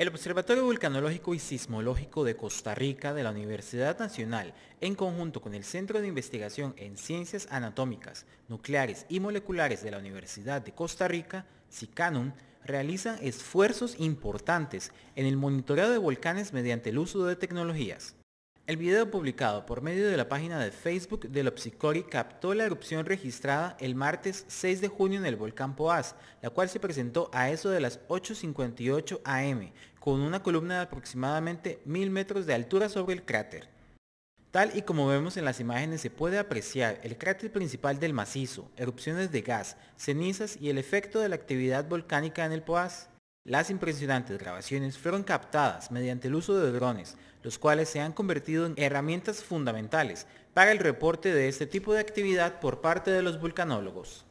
El Observatorio Vulcanológico y Sismológico de Costa Rica de la Universidad Nacional, en conjunto con el Centro de Investigación en Ciencias Anatómicas, Nucleares y Moleculares de la Universidad de Costa Rica, CICANUM, realizan esfuerzos importantes en el monitoreo de volcanes mediante el uso de tecnologías. El video publicado por medio de la página de Facebook de Lopsicori captó la erupción registrada el martes 6 de junio en el volcán Poás, la cual se presentó a eso de las 8.58 am, con una columna de aproximadamente 1000 metros de altura sobre el cráter. Tal y como vemos en las imágenes se puede apreciar el cráter principal del macizo, erupciones de gas, cenizas y el efecto de la actividad volcánica en el Poás. Las impresionantes grabaciones fueron captadas mediante el uso de drones, los cuales se han convertido en herramientas fundamentales para el reporte de este tipo de actividad por parte de los vulcanólogos.